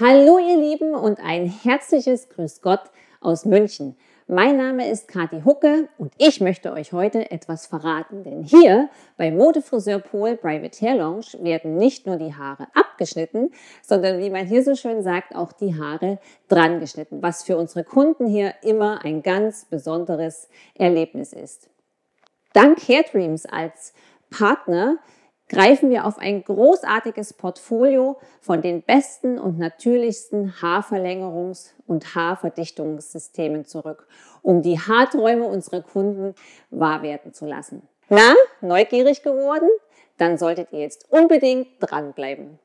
Hallo ihr Lieben und ein herzliches Grüß Gott aus München. Mein Name ist Kati Hucke und ich möchte euch heute etwas verraten, denn hier bei Modefriseur Pohl Private Hair Lounge werden nicht nur die Haare abgeschnitten, sondern wie man hier so schön sagt, auch die Haare dran geschnitten, was für unsere Kunden hier immer ein ganz besonderes Erlebnis ist. Dank Hair Dreams als Partner greifen wir auf ein großartiges Portfolio von den besten und natürlichsten Haarverlängerungs- und Haarverdichtungssystemen zurück, um die Haarträume unserer Kunden wahr werden zu lassen. Na, neugierig geworden? Dann solltet ihr jetzt unbedingt dranbleiben.